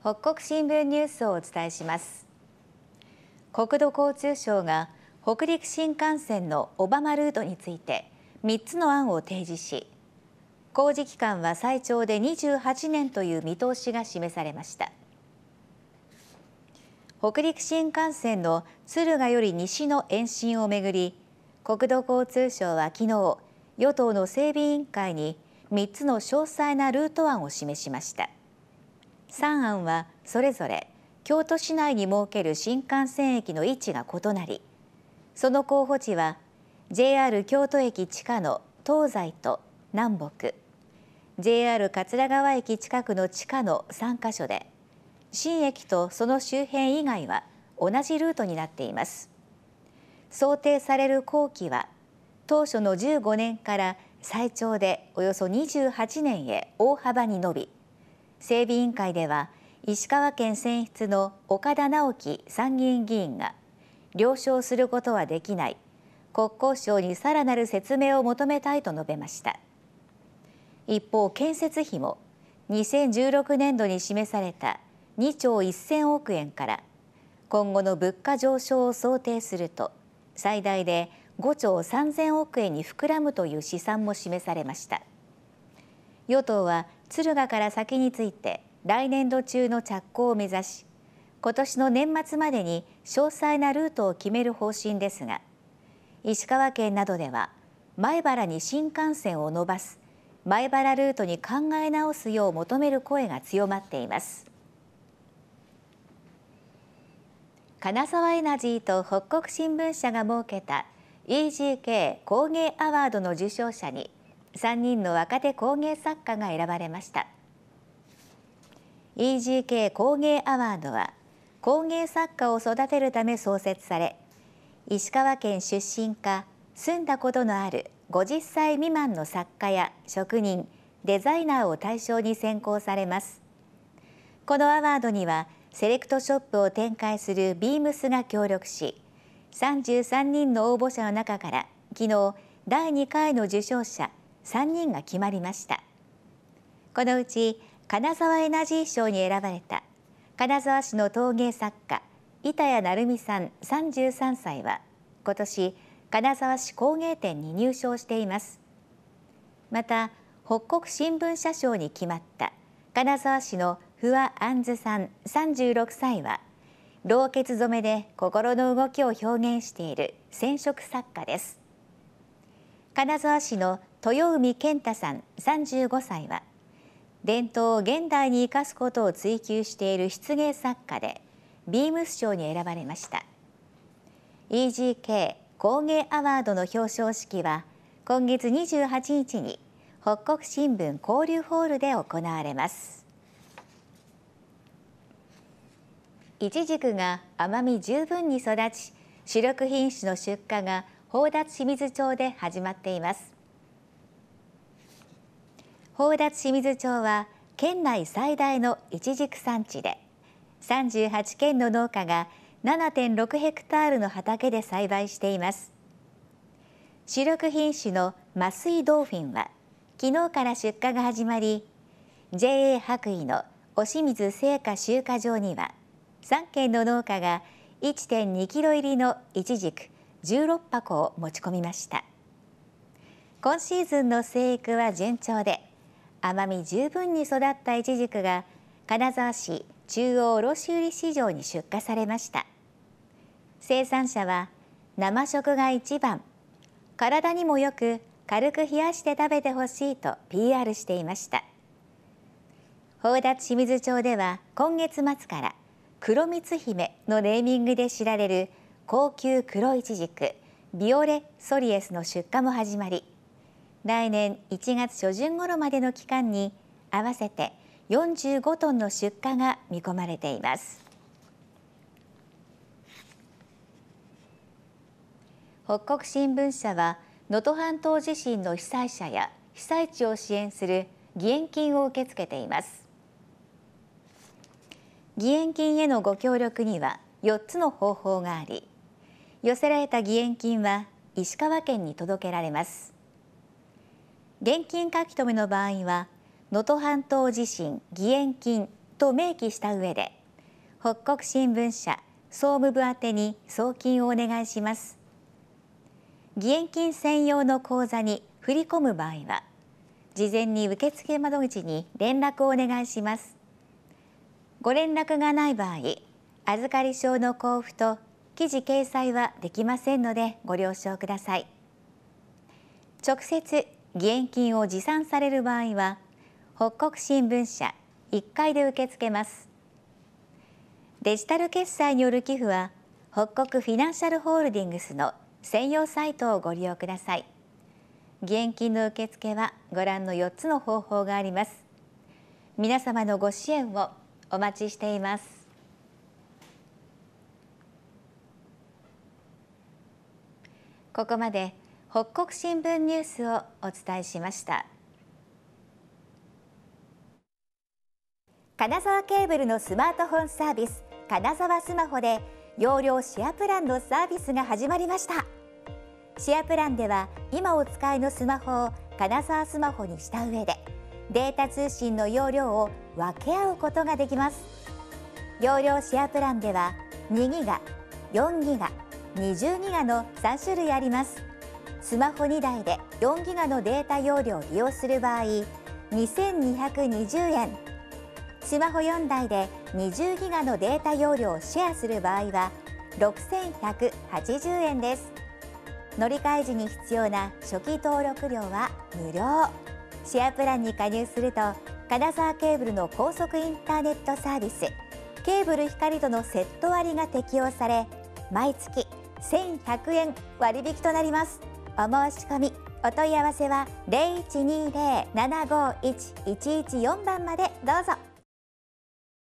北国新聞ニュースをお伝えします国土交通省が北陸新幹線の小浜ルートについて3つの案を提示し工事期間は最長で28年という見通しが示されました北陸新幹線の敦賀より西の延伸をめぐり国土交通省は昨日与党の整備委員会に3つの詳細なルート案を示しました3案はそれぞれ京都市内に設ける新幹線駅の位置が異なりその候補地は JR 京都駅地下の東西と南北 JR 桂川駅近くの地下の3カ所で新駅とその周辺以外は同じルートになっています想定される工期は当初の15年から最長でおよそ28年へ大幅に伸び整備委員会では石川県選出の岡田直樹参議院議員が了承することはできない国交省にさらなる説明を求めたいと述べました一方建設費も2016年度に示された2兆1000億円から今後の物価上昇を想定すると最大で5兆3000億円に膨らむという試算も示されました与党は敦賀から先について来年度中の着工を目指し今年の年末までに詳細なルートを決める方針ですが石川県などでは前原に新幹線を伸ばす前原ルートに考え直すよう求める声が強まっています金沢エナジーと北国新聞社が設けた EGK 工芸アワードの受賞者に3人の若手工芸作家が選ばれました EGK 工芸アワードは工芸作家を育てるため創設され石川県出身か住んだことのある50歳未満の作家や職人デザイナーを対象に選考されますこのアワードにはセレクトショップを展開するビームスが協力し33人の応募者の中から昨日第2回の受賞者3人が決まりましたこのうち金沢エナジー賞に選ばれた金沢市の陶芸作家板谷成美さん33歳は今年金沢市工芸展に入賞していますまた北国新聞社賞に決まった金沢市の不破安津さん36歳は老血染めで心の動きを表現している染色作家です金沢市の豊海健太さん35歳は伝統を現代に生かすことを追求している失芸作家でビームス賞に選ばれました EGK 工芸アワードの表彰式は今月28日に北国新聞交流ホールで行われますいちじくが甘み十分に育ち主力品種の出荷が宝達清水町で始まっています宝達清水町は県内最大の一軸産地で38軒の農家が7.6ヘクタールの畑で栽培しています主力品種の麻酔ドーフィンは昨日から出荷が始まり JA 白衣の押水製菓集荷場には3軒の農家が1.2キロ入りの一軸16箱を持ち込みました今シーズンの生育は順調で甘み十分に育ったイチジクが金沢市中央卸売市場に出荷されました生産者は生食が一番体にもよく軽く冷やして食べてほしいと PR していました宝達清水町では今月末から黒蜜姫のネーミングで知られる高級黒いちじくビオレ・ソリエスの出荷も始まり来年1月初旬頃までの期間に合わせて45トンの出荷が見込まれています北国新聞社は能登半島地震の被災者や被災地を支援する義援金を受け付けています義援金へのご協力には4つの方法があり寄せられた義援金は石川県に届けられます現金書留の場合は能登半島地震義援金と明記した上で北国新聞社総務部宛てに送金をお願いします義援金専用の口座に振り込む場合は事前に受付窓口に連絡をお願いしますご連絡がない場合預かり証の交付と記事掲載はできませんのでご了承ください直接義援金を持参される場合は北国新聞社1階で受け付けますデジタル決済による寄付は北国フィナンシャルホールディングスの専用サイトをご利用ください義援金の受付はご覧の4つの方法があります皆様のご支援をお待ちしていますここまで北国新聞ニュースをお伝えしました金沢ケーブルのスマートフォンサービス金沢スマホで容量シェアプランのサービスが始まりましたシェアプランでは今お使いのスマホを金沢スマホにした上でデータ通信の容量を分け合うことができます容量シェアプランでは2ギガ4ギガ20ギガの3種類ありますスマホ2台で4ギガのデータ容量を利用する場合2220円スマホ4台で20ギガのデータ容量をシェアする場合は6180円です乗り換え時に必要な初期登録料は無料シェアプランに加入すると金沢ケーブルの高速インターネットサービスケーブル光とのセット割が適用され毎月1100円割引となりますお申し込みお問い合わせは0120-751-114番までどうぞ